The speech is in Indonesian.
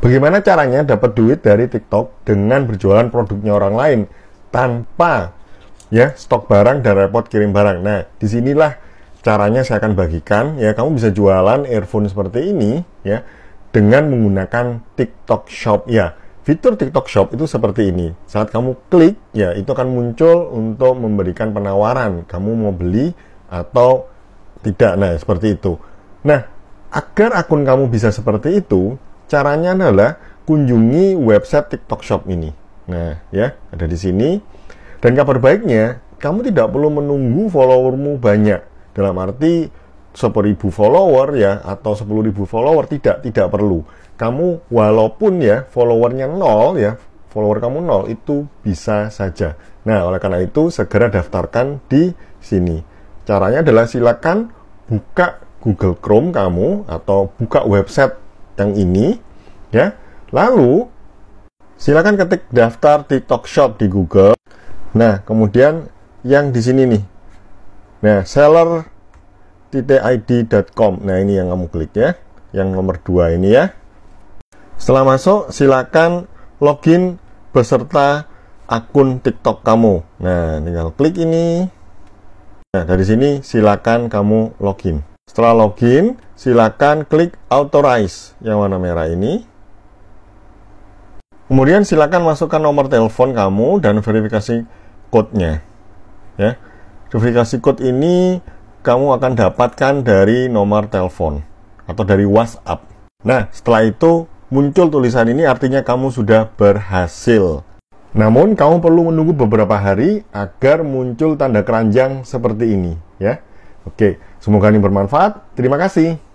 Bagaimana caranya dapat duit dari TikTok dengan berjualan produknya orang lain tanpa ya stok barang dan repot kirim barang. Nah, disinilah caranya saya akan bagikan ya kamu bisa jualan earphone seperti ini ya dengan menggunakan TikTok Shop ya. Fitur TikTok Shop itu seperti ini. Saat kamu klik ya itu akan muncul untuk memberikan penawaran kamu mau beli atau tidak. Nah, seperti itu. Nah, agar akun kamu bisa seperti itu, Caranya adalah kunjungi website TikTok Shop ini. Nah, ya, ada di sini. Dan kabar baiknya, kamu tidak perlu menunggu followermu banyak. Dalam arti 10.000 follower ya atau 10.000 follower tidak tidak perlu. Kamu walaupun ya followernya nol ya, follower kamu nol itu bisa saja. Nah, oleh karena itu segera daftarkan di sini. Caranya adalah silakan buka Google Chrome kamu atau buka website yang ini ya. Lalu silakan ketik daftar TikTok Shop di Google. Nah, kemudian yang di sini nih. Nah, seller Nah, ini yang kamu klik ya. Yang nomor 2 ini ya. Setelah masuk, silakan login beserta akun TikTok kamu. Nah, tinggal klik ini. Nah, dari sini silakan kamu login. Setelah login, silakan klik authorize yang warna merah ini. Kemudian silakan masukkan nomor telepon kamu dan verifikasi code Ya. Verifikasi code ini kamu akan dapatkan dari nomor telepon atau dari WhatsApp. Nah, setelah itu muncul tulisan ini artinya kamu sudah berhasil. Namun kamu perlu menunggu beberapa hari agar muncul tanda keranjang seperti ini, ya. Oke, semoga ini bermanfaat. Terima kasih.